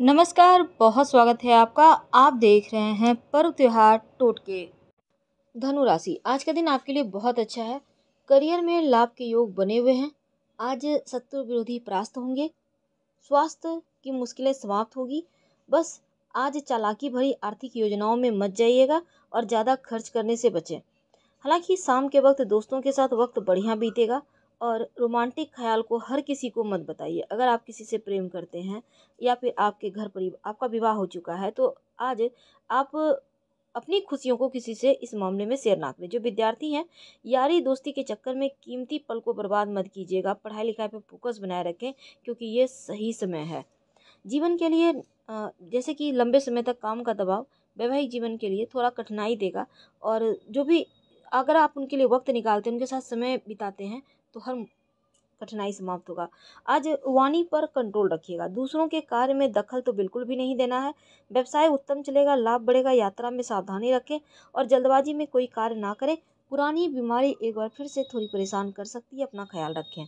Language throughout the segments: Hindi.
नमस्कार बहुत स्वागत है आपका आप देख रहे हैं पर्व त्यौहार टोटके धनु राशि आज का दिन आपके लिए बहुत अच्छा है करियर में लाभ के योग बने हुए हैं आज शत्रु विरोधी परास्त होंगे स्वास्थ्य की मुश्किलें समाप्त होगी बस आज चालाकी भरी आर्थिक योजनाओं में मत जाइएगा और ज़्यादा खर्च करने से बचें हालांकि शाम के वक्त दोस्तों के साथ वक्त बढ़िया बीतेगा और रोमांटिक ख़्याल को हर किसी को मत बताइए अगर आप किसी से प्रेम करते हैं या फिर आपके घर परि आपका विवाह हो चुका है तो आज आप अपनी खुशियों को किसी से इस मामले में शेयर ना करें जो विद्यार्थी हैं यारी दोस्ती के चक्कर में कीमती पल को बर्बाद मत कीजिएगा पढ़ाई लिखाई पर फोकस बनाए रखें क्योंकि ये सही समय है जीवन के लिए जैसे कि लंबे समय तक काम का दबाव वैवाहिक जीवन के लिए थोड़ा कठिनाई देगा और जो भी अगर आप उनके लिए वक्त निकालते हैं उनके साथ समय बिताते हैं तो हर कठिनाई समाप्त होगा आज वाणी पर कंट्रोल रखिएगा दूसरों के कार्य में दखल तो बिल्कुल भी नहीं देना है व्यवसाय उत्तम चलेगा लाभ बढ़ेगा यात्रा में सावधानी रखें और जल्दबाजी में कोई कार्य ना करें पुरानी बीमारी एक बार फिर से थोड़ी परेशान कर सकती है अपना ख्याल रखें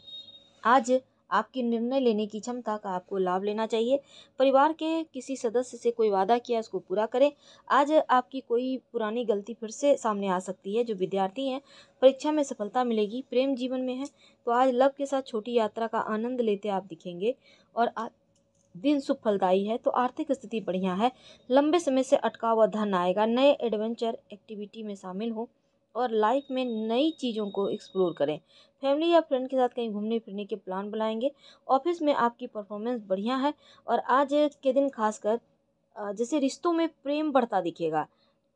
आज आपकी निर्णय लेने की क्षमता का आपको लाभ लेना चाहिए परिवार के किसी सदस्य से कोई वादा किया उसको पूरा करें आज आपकी कोई पुरानी गलती फिर से सामने आ सकती है जो विद्यार्थी हैं परीक्षा में सफलता मिलेगी प्रेम जीवन में है तो आज लव के साथ छोटी यात्रा का आनंद लेते आप दिखेंगे और आ, दिन सुफलदायी फलदायी है तो आर्थिक स्थिति बढ़िया है लंबे समय से अटका हुआ धन आएगा नए एडवेंचर एक्टिविटी में शामिल हो और लाइफ में नई चीज़ों को एक्सप्लोर करें फैमिली या फ्रेंड के साथ कहीं घूमने फिरने के प्लान बनाएंगे ऑफिस में आपकी परफॉर्मेंस बढ़िया है और आज के दिन खासकर जैसे रिश्तों में प्रेम बढ़ता दिखेगा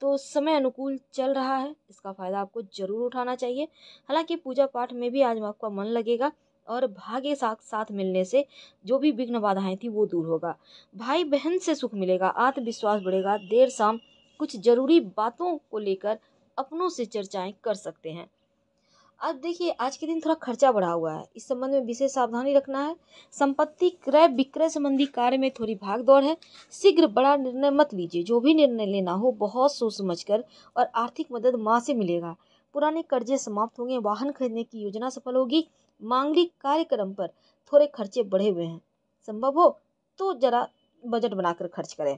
तो समय अनुकूल चल रहा है इसका फ़ायदा आपको ज़रूर उठाना चाहिए हालांकि पूजा पाठ में भी आज आपका मन लगेगा और भाग्य साथ साथ मिलने से जो भी विघ्न बाधाएं थी वो दूर होगा भाई बहन से सुख मिलेगा आत्मविश्वास बढ़ेगा देर शाम कुछ ज़रूरी बातों को लेकर अपनों से चर्चाएं कर सकते हैं अब देखिए आज के दिन थोड़ा खर्चा बढ़ा हुआ है इस संबंध में विशेष सावधानी रखना है संपत्ति क्रय विक्रय संबंधी कार्य में थोड़ी भाग दौड़ है शीघ्र बड़ा निर्णय मत लीजिए जो भी निर्णय लेना हो बहुत सोच समझ कर और आर्थिक मदद माँ से मिलेगा पुराने कर्जे समाप्त होंगे वाहन खरीदने की योजना सफल होगी मांगलिक कार्यक्रम पर थोड़े खर्चे बढ़े हुए हैं संभव हो तो जरा बजट बनाकर खर्च करें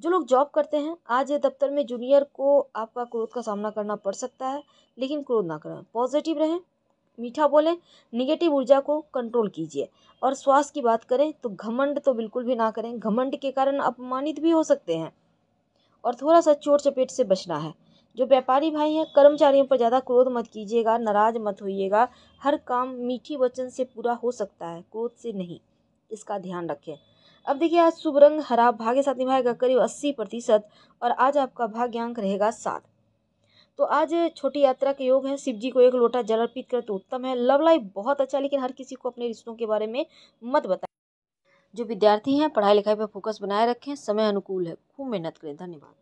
जो लोग जॉब करते हैं आज ये दफ्तर में जूनियर को आपका क्रोध का सामना करना पड़ सकता है लेकिन क्रोध ना करें पॉजिटिव रहें मीठा बोलें निगेटिव ऊर्जा को कंट्रोल कीजिए और स्वास्थ्य की बात करें तो घमंड तो बिल्कुल भी ना करें घमंड के कारण अपमानित भी हो सकते हैं और थोड़ा सा चोट चपेट से बचना है जो व्यापारी भाई हैं कर्मचारियों पर ज़्यादा क्रोध मत कीजिएगा नाराज मत होइएगा हर काम मीठी वचन से पूरा हो सकता है क्रोध से नहीं इसका ध्यान रखें अब देखिए आज शुभ रंग हरा भाग्य साथ निभाएगा करीब अस्सी प्रतिशत और आज आपका भाग्यांक रहेगा सात तो आज छोटी यात्रा के योग है शिव जी को एक लोटा जल अर्पित कर तो उत्तम है लव लाइफ बहुत अच्छा लेकिन हर किसी को अपने रिश्तों के बारे में मत बताए जो विद्यार्थी हैं पढ़ाई लिखाई पर फोकस बनाए रखें समय अनुकूल है खूब मेहनत करें धन्यवाद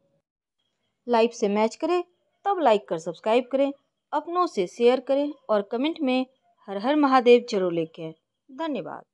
लाइफ से मैच करें तब लाइक कर सब्सक्राइब करें अपनों से शेयर करें और कमेंट में हर हर महादेव जरूर लिखें धन्यवाद